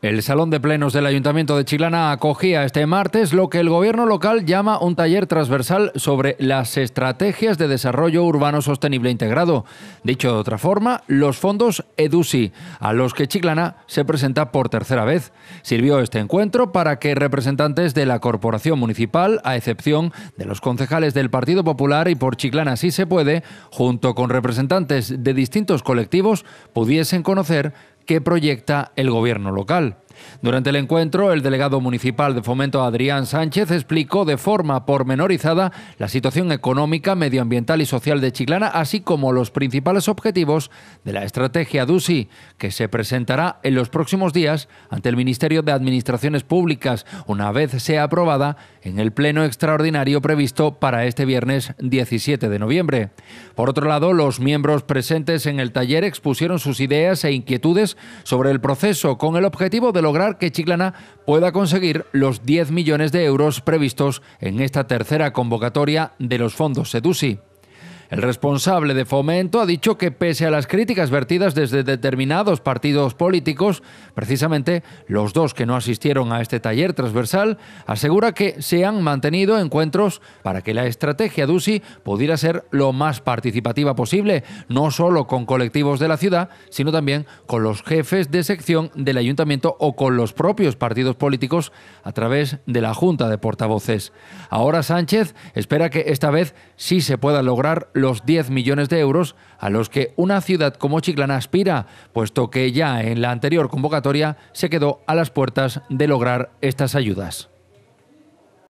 El Salón de Plenos del Ayuntamiento de Chiclana acogía este martes lo que el gobierno local llama un taller transversal sobre las estrategias de desarrollo urbano sostenible integrado. Dicho de otra forma, los fondos EDUSI, a los que Chiclana se presenta por tercera vez. Sirvió este encuentro para que representantes de la Corporación Municipal, a excepción de los concejales del Partido Popular y por Chiclana sí se puede, junto con representantes de distintos colectivos, pudiesen conocer que proyecta el gobierno local. Durante el encuentro, el delegado municipal de Fomento, Adrián Sánchez, explicó de forma pormenorizada la situación económica, medioambiental y social de Chiclana, así como los principales objetivos de la estrategia DUSI, que se presentará en los próximos días ante el Ministerio de Administraciones Públicas, una vez sea aprobada en el Pleno Extraordinario previsto para este viernes 17 de noviembre. Por otro lado, los miembros presentes en el taller expusieron sus ideas e inquietudes sobre el proceso con el objetivo de lograr que Chiclana pueda conseguir los 10 millones de euros previstos en esta tercera convocatoria de los fondos SEDUSI. El responsable de Fomento ha dicho que pese a las críticas vertidas desde determinados partidos políticos, precisamente los dos que no asistieron a este taller transversal, asegura que se han mantenido encuentros para que la estrategia DUSI pudiera ser lo más participativa posible, no solo con colectivos de la ciudad, sino también con los jefes de sección del ayuntamiento o con los propios partidos políticos a través de la Junta de Portavoces. Ahora Sánchez espera que esta vez sí se pueda lograr los 10 millones de euros a los que una ciudad como Chiclana aspira, puesto que ya en la anterior convocatoria se quedó a las puertas de lograr estas ayudas.